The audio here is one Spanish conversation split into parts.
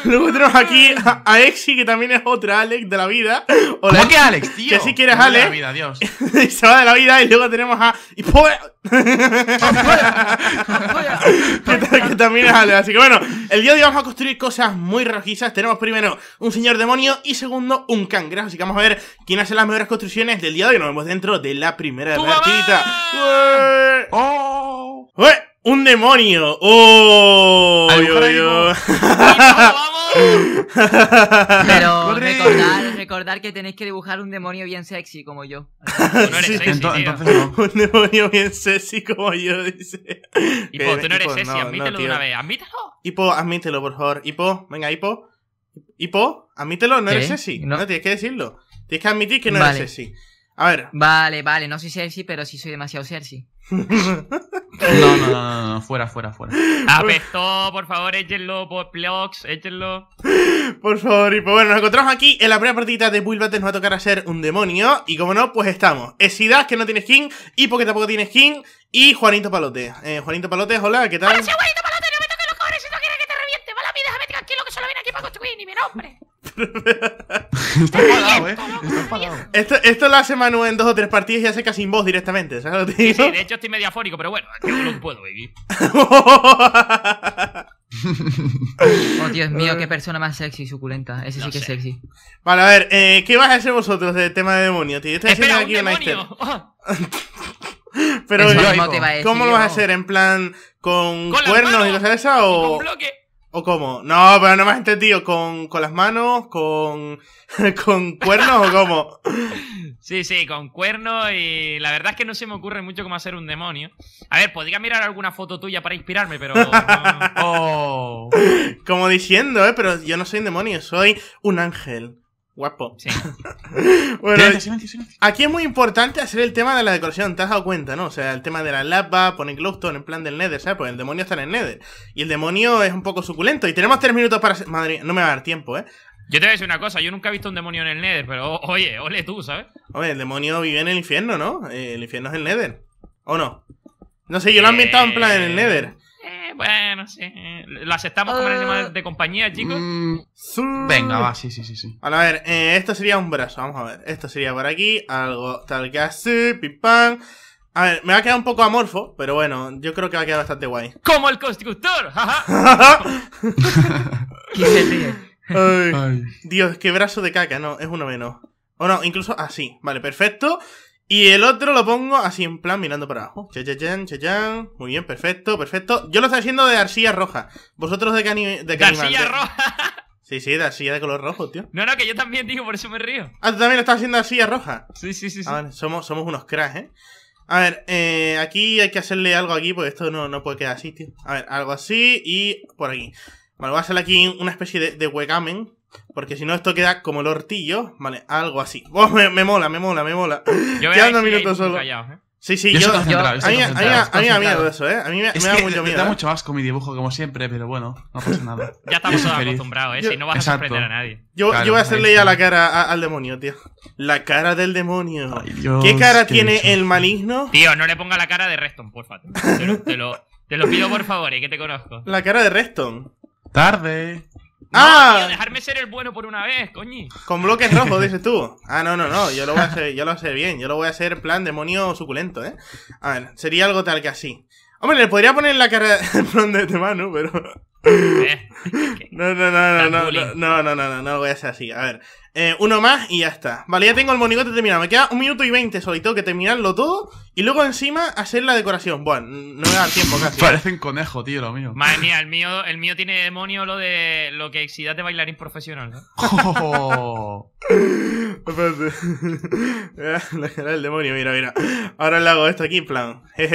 Luego tenemos aquí a, a, Exi, que también es otra Alex de la vida. Hola, ¿Cómo que Alex, tío? Que si quieres Alex. De la vida, Dios. se va de la vida. Y luego tenemos a. Y que, que, también es Alex. Así que bueno, el día de hoy vamos a construir cosas muy rojizas. Tenemos primero un señor demonio y segundo un cangrejo. Así que vamos a ver quién hace las mejores construcciones del día de hoy. Nos vemos dentro de la primera partida. ¡Oh! Un demonio. ¡Oh! Ay, Pero recordar, recordar, que tenéis que dibujar un demonio bien sexy como yo. no eres sexy, tío. Entonces Un demonio bien sexy como yo, dice. Hipo, eh, tú no eres sexy, admítelo de una vez, admítelo. Hipo, admítelo, por favor. Hipo, venga, Hipo. Hipo, admítelo, no eres sexy. No. tienes que decirlo. Tienes que admitir que no eres sexy. A ver. Vale, vale, no soy Cersei, pero sí soy demasiado Cersei. no, no, no, no, fuera, fuera, fuera. Apestó, por favor, échenlo por blogs, échenlo. Por favor, y pues bueno, nos encontramos aquí en la primera partida de Build nos va a tocar hacer un demonio, y como no, pues estamos. Esidas, que no tiene skin, y que tampoco tiene skin, y Juanito Palote. Eh, Juanito Palote, hola, ¿qué tal? Juanito Palote, no me toques los cobres si no quieres que te reviente! la vida, déjame tranquilo que solo viene aquí para construir, ni mi nombre. Está ¿eh? Está Esto, esto, lo hace Manu en dos o tres partidas y hace casi sin voz directamente, ¿sabes Sí, de hecho estoy mediafórico, pero bueno, yo no puedo, baby. oh, Dios mío, qué ah. persona más sexy y suculenta. Ese sí que es sexy. Vale, a ver, eh, ¿qué vas a hacer vosotros del tema de demonio, tío? estoy demonio. Ah. Pero, ¿cómo lo vas a hacer? ¿En plan con, cuernos y cosas de O... con bloque? ¿O cómo? No, pero no me has entendido. ¿Con, con las manos? ¿Con, ¿Con cuernos o cómo? Sí, sí, con cuernos y la verdad es que no se me ocurre mucho cómo hacer un demonio. A ver, podría mirar alguna foto tuya para inspirarme, pero... Oh. Como diciendo, ¿eh? Pero yo no soy un demonio, soy un ángel. Guapo. bueno, aquí es muy importante hacer el tema de la decoración, te has dado cuenta, ¿no? O sea, el tema de la lapa poner glowstone en plan del Nether, ¿sabes? Pues el demonio está en el Nether. Y el demonio es un poco suculento. Y tenemos tres minutos para. Madre mía no me va a dar tiempo, ¿eh? Yo te voy a decir una cosa, yo nunca he visto un demonio en el Nether, pero oye, ole tú, ¿sabes? Oye, el demonio vive en el infierno, ¿no? Eh, el infierno es el Nether. ¿O no? No sé, yo lo he eh, ambientado en plan en el Nether bueno, sí. Las estamos uh, de compañía, chicos. Mm, Venga, va, sí, sí, sí, sí. a ver, eh, esto sería un brazo, vamos a ver. Esto sería por aquí, algo tal que así, pim pam. A ver, me va a quedar un poco amorfo, pero bueno, yo creo que va a quedar bastante guay. ¡Como el constructor! jaja ja Dios, qué brazo de caca, no, es uno menos. O no, incluso así. Vale, perfecto. Y el otro lo pongo así en plan mirando para abajo. che, che. Muy bien, perfecto, perfecto. Yo lo estoy haciendo de arcilla roja. Vosotros de qué de arcilla roja. Sí, sí, de arcilla de color rojo, tío. No, no, que yo también digo, por eso me río. Ah, tú también lo estás haciendo de arcilla roja. Sí, sí, sí. sí. A ah, ver, somos, somos unos cracks, ¿eh? A ver, eh, aquí hay que hacerle algo aquí, porque esto no, no puede quedar así, tío. A ver, algo así y por aquí. Vale, voy a hacerle aquí una especie de, de huecamen, porque si no, esto queda como el hortillo, ¿vale? Algo así. Oh, me, mola, me mola, me mola. ya minutos solo. ¿eh? Sí, sí, yo. a, mí, me da miedo eso, ¿eh? A mí me, da mucho miedo. Me da ¿eh? mucho asco mi dibujo, como siempre, pero bueno, no pasa nada. ya estamos todos acostumbrados, ¿eh? si no vas a sorprender a nadie. Yo, yo voy a hacerle ya la cara al demonio, tío. La cara del demonio. ¿Qué cara tiene el maligno? Tío, no le ponga la cara de Reston, porfa. Te lo, te lo, te lo pido, por favor, ¿eh? que te conozco. La cara de Reston. Tarde. ¡Ah! No, dejarme ser el bueno por una vez, coño. Con bloques rojos, dices tú. Ah, no, no, no. Yo lo voy a hacer, yo lo voy bien. Yo lo voy a hacer plan demonio suculento, ¿eh? A ver, sería algo tal que así. Hombre, le podría poner la carrera de de mano, pero. Eh, no, no, no, no, no, no, no, no, no, no, no, no, no, no, no, eh, uno más y ya está. Vale, ya tengo el monigote terminado. Me queda un minuto y veinte solo y que terminarlo todo y luego encima hacer la decoración. Bueno, no me da tiempo casi. ¿eh? Parece un conejo, tío, lo mío. Madre mía, el mío, el mío tiene demonio lo de lo que exida de bailarín profesional. ¿eh? Oh. el demonio, mira, mira. Ahora le hago esto aquí en plan. el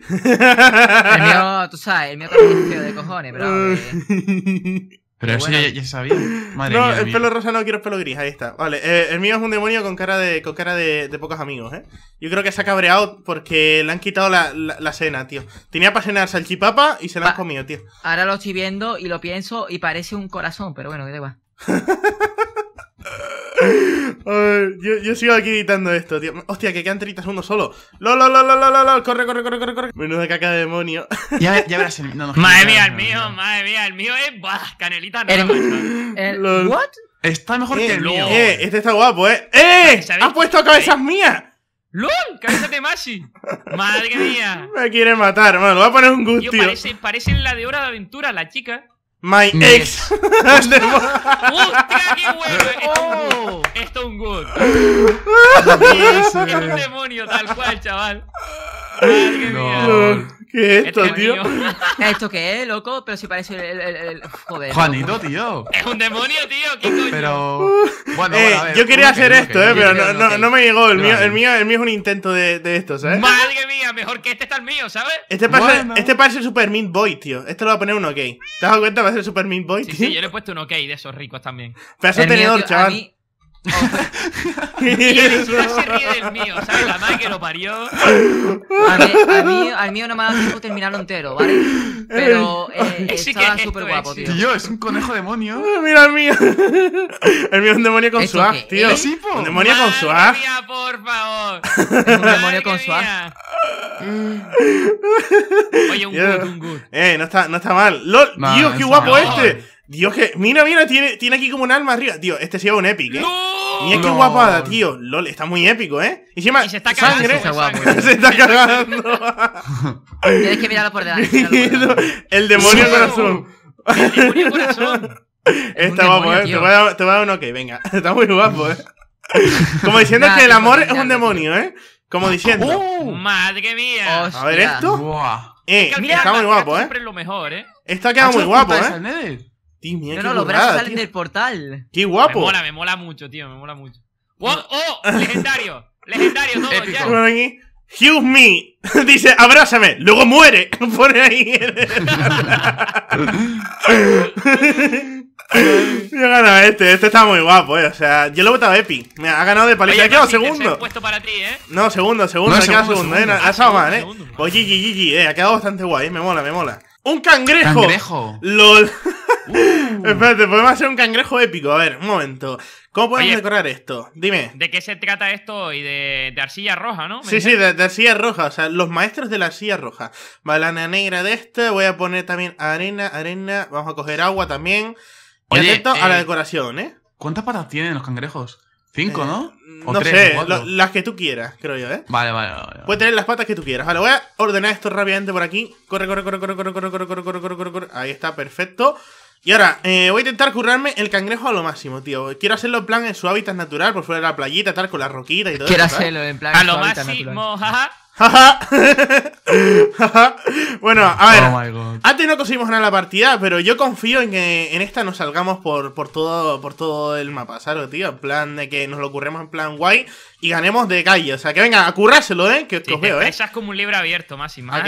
mío, tú sabes, el mío también es feo de cojones, pero. Pero eso ya, sabía. no, el pelo rosa no, quiero pelo gris, ahí está. Vale, eh, el mío es un demonio con cara de con cara de, de, pocos amigos, ¿eh? Yo creo que se ha cabreado porque le han quitado la, cena, tío. Tenía para cenar salchipapa y se la han comido, tío. Ahora lo estoy viendo y lo pienso y parece un corazón, pero bueno, que te va A ver, yo, sigo aquí editando esto, tío. Hostia, que quedan 30 uno solo. ¡Lol, lo lo lo lo corre corre, corre, corre, corre! Menuda caca de demonio. Ya, verás el... No, madre mía, el mío, madre mía, el mío es... Bah, canelita no. El, ¿What? Está mejor eh, que el mío. Eh, este está guapo, ¿eh? ¡Eh! ¡Has puesto cabezas mías! ¡LOL! ¡Cabeza de Mashi! ¡Madre mía! Me quiere matar, mano Voy a poner un gusto. Parece, parece la de Hora de Aventura, la chica. My Mi ex. ex. ¡Ostras, qué Oh. Esto es un good. es un demonio, tal cual, chaval. Madre no. mía. ¿Qué es este esto, tío? ¿Esto qué es, loco? Pero si parece el. Joder. Juanito, tío. Es un demonio, tío. ¿Qué coño? Pero. Eh, bueno, a ver, yo quería hacer esto, eh, pero no, no, me llegó. El mío, el, mío, es un intento de, de esto, ¿sabes? ¿eh? Madre mía, mejor que este está el mío, ¿sabes? Este parece, este el Super Meat Boy, tío. Este lo va a poner un OK. ¿Te has dado cuenta? Va a ser Super Meat Boy, Sí, sí yo le he puesto un OK de esos ricos también. Pedazo de tenedor, chaval. Oh. mío, al mío no me ha dado tiempo terminarlo entero, ¿vale? Pero eh, eh estaba súper guapo, eh, tío. Tío, es un conejo demonio. Ah, mira el mío. El mío es un demonio con su tío. Un demonio con su por favor. un demonio con su Oye, un good, un good. Eh, no está, no está mal. ¡Lol! ¡Dios, qué guapo este! Dios, que. Mira, mira, tiene, tiene aquí como un alma arriba. Tío, este sí es un epic, ¿eh? ¡No! Mira qué guapada, tío. LOL, está muy épico, ¿eh? Y se está cagando. se, se está cagando. Tienes que mirarlo por delante. el demonio corazón. El demonio corazón. Está guapo, ¿eh? Te voy, a, te dar un ok, venga. Está muy guapo, ¿eh? Como diciendo que el amor es un demonio, ¿eh? Como ah, diciendo. ¡uh! uh, ¡Madre mía! A ver esto. Eh, Mira, está muy guapo, ¿eh? Lo mejor, ¿eh? Está quedado muy guapo, ¿eh? no, los brazos salen del portal. ¡Qué guapo! Me mola, me mola mucho, tío, me mola mucho. ¡Oh! oh legendario ¡Legendario! Todo, ya. Hugh me. Dice, abrázame. Luego muere. Pone ahí. Yo ganado este, este está muy guapo, eh. O sea, yo lo he votado Epi. Me ha ganado de paliza. ¿Qué segundo? puesto para ti, eh. No, segundo, segundo, no, ha quedado segundo, segundo, eh. Ha estado mal, eh. Pues GG, eh. Ha quedado bastante guay, eh, me mola, me mola. ¡Un cangrejo! ¡Cangrejo! ¡Lol! Uh. Espérate, podemos hacer un cangrejo épico. A ver, un momento. ¿Cómo podemos decorar esto? Dime. ¿De qué se trata esto Y De, de arcilla roja, ¿no? Sí, sí, de, arcilla roja. O sea, los maestros de la arcilla roja. Balana negra de esta Voy a poner también arena, arena. Vamos a coger agua también. Y a la eh, decoración, ¿eh? ¿Cuántas patas tienen los cangrejos? Cinco, ¿no? Eh, no sé, las que tú quieras, creo yo, ¿eh? Vale, vale, vale. Puedes tener las patas que tú quieras. Vale, voy a ordenar esto rápidamente por aquí. Corre, corre, corre, corre, corre, corre, corre, corre, corre, corre, corre, corre. Ahí está, perfecto. Y ahora, eh, voy a intentar currarme el cangrejo a lo máximo, tío. Quiero hacerlo en plan en su hábitat natural, por fuera de la playita, tal, con la roquita y todo Quiero eso. Quiero hacerlo en plan a en lo su hábitat máximo, jaja jaja bueno, a ver. Oh antes no conseguimos ganar la partida, pero yo confío en que en esta nos salgamos por, por, todo, por todo el mapa, ¿sabes, tío? En plan de que nos lo ocurremos en plan guay y ganemos de calle. O sea, que venga, a currárselo, ¿eh? Que, que veo, ¿eh? como un libro abierto, más y ah,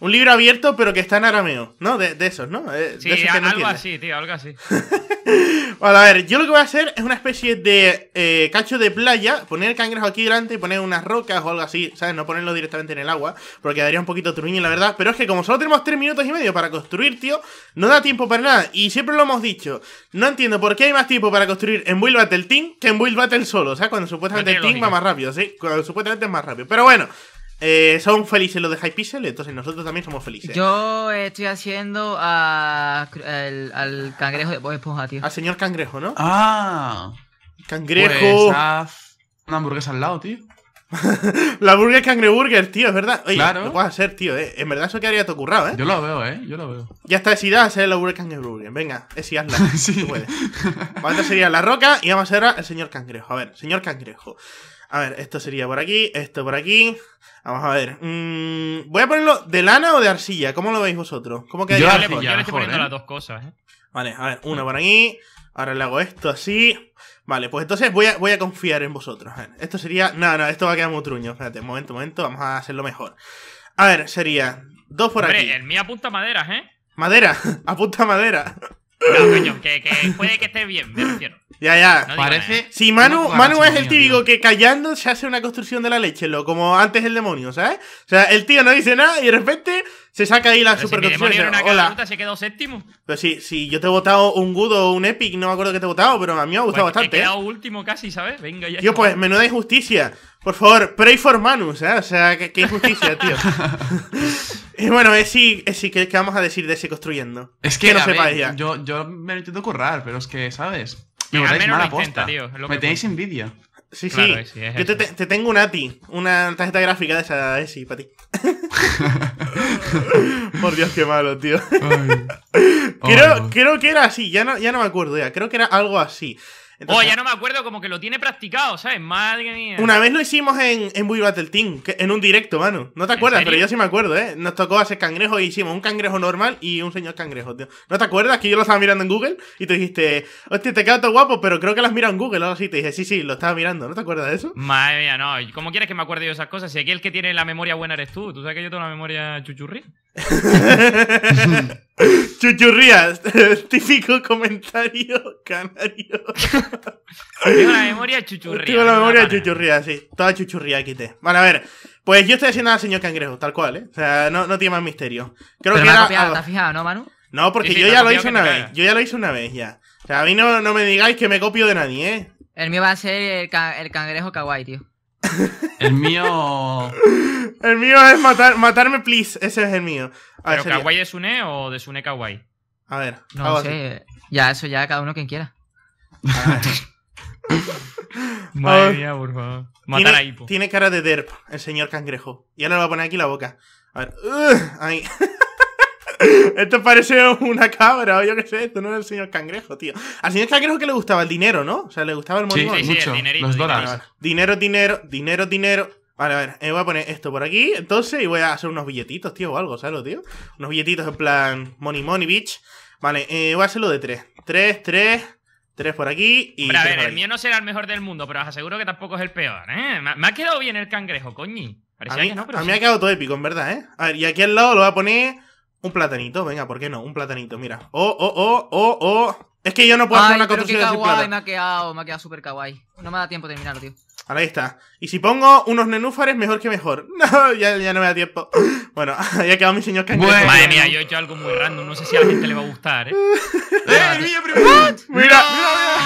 un libro abierto, pero que está en arameo, ¿no? De, esos, ¿no? De, sí, de algo así, tío, algo así. bueno, a ver, yo lo que voy a hacer es una especie de eh, cacho de playa, poner el cangrejo aquí delante y poner unas rocas o algo así, ¿sabes? No ponerlo directamente en el agua, porque daría un poquito de truñín, la verdad. Pero es que como solo tenemos 3 minutos y medio para construir, tío, no da tiempo para nada. Y siempre lo hemos dicho, no entiendo por qué hay más tiempo para construir en Build Battle Team que en Build Battle solo, sea, Cuando supuestamente el Team va más rápido, ¿sí? Cuando supuestamente es más rápido. Pero bueno... Eh, son felices los de Hypixel, entonces nosotros también somos felices. Yo estoy haciendo al, cangrejo de Esponja, tío. Al señor cangrejo, ¿no? Ah. Cangrejo. Pues, una hamburguesa al lado, tío. la burger Burger, tío, es verdad. Oye, claro. lo puedes hacer, tío. Eh. En verdad eso quedaría todo currado, ¿eh? Yo lo veo, ¿eh? Yo lo veo. Ya está, decidida hacer la burger Burger Venga, hazla, sí. Puedes. Vale, sería la roca y vamos a hacer el señor cangrejo. A ver, señor cangrejo. A ver, esto sería por aquí, esto por aquí. Vamos a ver. Mm, voy a ponerlo de lana o de arcilla. ¿Cómo lo veis vosotros? ¿Cómo quedaría? Yo, le estoy poniendo ¿eh? las dos cosas, ¿eh? Vale, a ver, una por aquí. Ahora le hago esto así. Vale, pues entonces voy a, voy a confiar en vosotros. A ver, esto sería... No, no, esto va a quedar muy truño. Espérate, momento, momento. Vamos a hacerlo mejor. A ver, sería dos por Hombre, aquí. el mío apunta madera, ¿eh? Madera, apunta madera. No, coño, que, puede que esté bien, me refiero. Ya, ya. Parece. Si Manu, Manu es el típico que callando se hace una construcción de la leche, lo como antes el demonio, ¿sabes? O sea, el tío no dice nada y de repente se saca ahí la superconstrucción. Hola. se quedó séptimo. Pero sí, sí, yo te he votado un Gudo o un Epic, no me acuerdo que te he votado, pero a mí me ha gustado pues, bastante. He ¿eh? quedado último casi, ¿sabes? Venga ya. Tío, pues menuda injusticia. Por favor, pray for Manus, ¿eh? O sea, qué, injusticia, tío. y bueno, es sí, es sí, ¿qué, vamos a decir de ese construyendo? Es que, no sepáis ya. Yo, yo me lo intento currar, pero es que, ¿sabes? Me al menos mala apuesta. me tenéis envidia. Sí, sí. yo te, tengo una ATI, una tarjeta gráfica de esa ESI para ti. Por Dios, qué malo, tío. creo, creo que era así, ya no, ya no me acuerdo ya. Creo que era algo así oh, ya no me acuerdo, como que lo tiene practicado, ¿sabes? Madre mía. Una vez lo hicimos en, en Wii Battle Team, en un directo, mano. No te acuerdas, pero yo sí me acuerdo, ¿eh? Nos tocó hacer cangrejo y hicimos un cangrejo normal y un señor cangrejo, tío. ¿No te acuerdas? Que yo lo estaba mirando en Google y te dijiste, hostia, te quedas todo guapo, pero creo que lo has mirado en Google o así. Te dije, sí, sí, lo estaba mirando. ¿No te acuerdas de eso? Madre mía, no. ¿Cómo quieres que me acuerde yo de esas cosas? Si aquí el que tiene la memoria buena eres tú. Tú sabes que yo tengo la memoria chuchurri. Chuchurrías, típico comentario canario. Tengo la memoria chuchurría. Tengo la memoria chuchurría, sí. Toda chuchurría quité. Vale, a ver. Pues yo estoy haciendo al señor cangrejo, tal cual, ¿eh? O sea, no, no tiene más misterio. Creo Pero que era. Copiado, ¿Te fijado, no, Manu? No, porque yo ya lo hice una vez. Yo ya lo hice una vez, ya. O sea, a mí no, no me digáis que me copio de nadie, ¿eh? El mío va a ser el, el cangrejo kawaii, tío. El mío. el mío es matarme, please. Ese es el mío. ¿Pero Kawaii de Sune o de Sune Kawaii? A ver. No sé. Ya, eso ya cada uno quien quiera. Madre mía, por favor. Matar tiene, a Hippo. Tiene cara de derp, el señor cangrejo. Y ahora lo va a poner aquí la boca. A ver. ahí. Esto parece una cabra, o yo qué sé, esto no era el señor cangrejo, tío. Al señor cangrejo que le gustaba el dinero, ¿no? O sea, le gustaba el monedero. Sí, los dólares. Dinero, dinero, dinero, dinero. Vale, a ver, eh, voy a poner esto por aquí, entonces, y voy a hacer unos billetitos, tío, o algo, ¿sabes, tío? Unos billetitos en plan money, money, bitch. Vale, eh, voy a hacerlo de tres. Tres, tres, tres por aquí y. a ver, el mío no será el mejor del mundo, pero os aseguro que tampoco es el peor, ¿eh? Me ha quedado bien el cangrejo, coño. a mí, me ha quedado todo épico, en verdad, ¿eh? A ver, y aquí al lado lo voy a poner un platanito, venga, ¿por qué no? Un platanito, mira. Oh, oh, oh, oh, oh. Es que yo no puedo hacer una pero qué kawaii, me ha quedado, me ha quedado súper kawaii. No me da tiempo de terminarlo, tío. Ahora ahí está. Y si pongo unos nenúfares, mejor que mejor. No, ya, no me da tiempo. Bueno, ya ha quedado mi señor cangrejo. Madre mía, yo he hecho algo muy random. No sé si a la gente le va a gustar, ¿eh? ¡Eh, el mío primero! Mira, mira,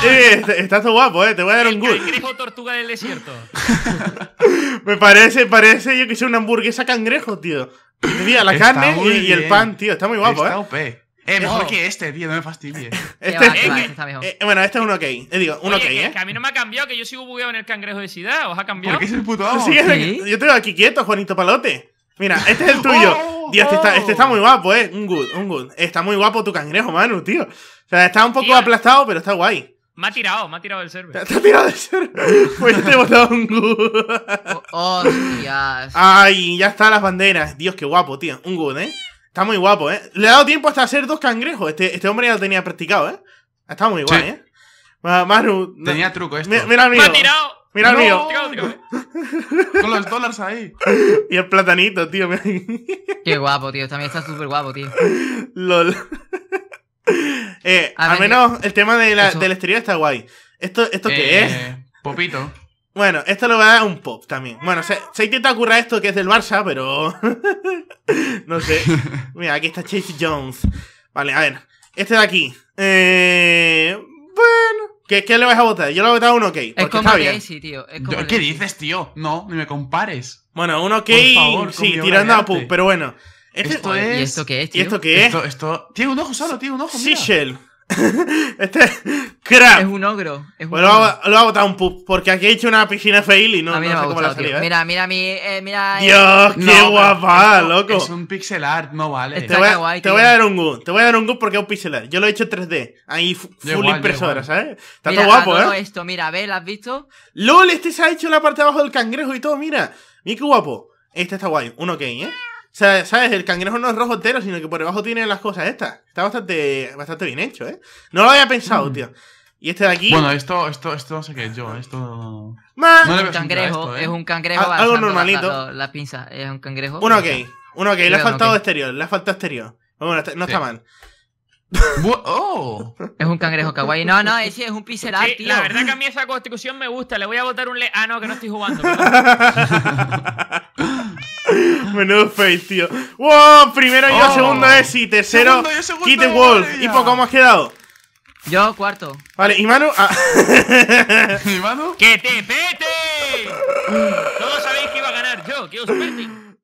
mira. Eh, estás guapo, ¿eh? Te voy a dar el un El cangrejo tortuga del desierto. me parece, parece yo que soy una hamburguesa cangrejo, tío. Mira, la carne y, el pan, tío. Está muy guapo, ¿eh? ¿eh? mejor que este, tío, no me fastidies. Este, este está mejor. Eh, bueno, este es un ok. Eh, digo, un que, a mí no me ha cambiado, que yo sigo bugueado en el cangrejo de o ¿Os ha cambiado? puto Yo estoy aquí quieto, Juanito Palote. Mira, este es el tuyo. Oh, este, está, este está oh. muy guapo, ¿eh? Un good, un good. Está muy guapo tu cangrejo, Manu, tío. O sea, está un poco aplastado, pero está guay. Me ha tirado, me ha tirado el server. ¿Te, ha tirado el server? pues te he botado un good. Oh, hostias. Ay, ya están las banderas. Dios, qué guapo, tío. Un good, ¿eh? Está muy guapo, ¿eh? Le ha dado tiempo hasta hacer dos cangrejos. Este, este hombre ya lo tenía practicado, ¿eh? Está muy guay, ¿eh? Manu. Tenía truco esto. Mira, el mío. Me ha tirado. Mira el mío. ¿eh? Con los dólares ahí. Y el platanito, tío. Qué guapo, tío. También este está súper guapo, tío. LOL. Eh, al menos el tema de la, del exterior está guay. ¿Esto, esto qué eh, es? Popito. Bueno, esto lo va a dar un pop también. Bueno, se, intenta ocurrir esto que es del Barça, pero. no sé. Mira, aquí está Chase Jones. Vale, a ver. Este de aquí. Eh, bueno. ¿Qué, ¿Qué, le vas a votar? Yo le he votado un OK. Es como está bien. tío. Es como ¿Qué dices, tío? No, ni me compares. Bueno, un OK, sí, tirando a Pup, pero bueno esto es, ¿Y esto qué es, ¿Y esto qué es? Esto, esto... Tiene un ojo solo, tiene un ojo. Seashell. este Es un ogro. Es pues un ogro. Lo, ha botado un pup. porque aquí he hecho una piscina fail y no, no sé cómo la salida. ¿eh? Mira, mira, mi, eh, mira. Dios, qué guapa, loco. Es un pixel art, no vale. Está te voy, a, te voy a dar un good. Te voy a dar un good porque es un pixel art. Yo lo he hecho en 3D. Ahí full impresora, ¿sabes? Está todo guapo, ¿eh? esto, mira, ¿ves? ¿Lo has visto? LOL, este se ha hecho la parte de abajo del cangrejo y todo, mira. Mira qué guapo. Este está guay. Uno ok, ¿eh? sea, ¿sabes? El cangrejo no es rojo entero, sino que por debajo tiene las cosas estas. Está bastante, bastante bien hecho, ¿eh? No lo había pensado, mm. tío. Y este de aquí. Bueno, esto, esto, esto no sé qué es yo, ah. esto. Man, no cangrejo, ¿eh? es un cangrejo. algo normalito. La, pinza, es un cangrejo. Uno ok, Uno ok, le ha faltado exterior, le ha faltado exterior. Bueno, no está mal. oh. Es un cangrejo kawaii. No, no, ese es un pincel art, tío. La verdad que a mí esa constitución me gusta. Le voy a botar un le. Ah, no, que no estoy jugando. Menudo face, tío. ¡Wow! Primero yo, oh. segundo y tercero Kite Wolf. ¿Y por cómo has quedado? Yo, cuarto. Vale, ¿y Manu? Ah. ¿Y Manu? ¡Que te pete! Todos sabéis que iba a ganar yo, que os pete.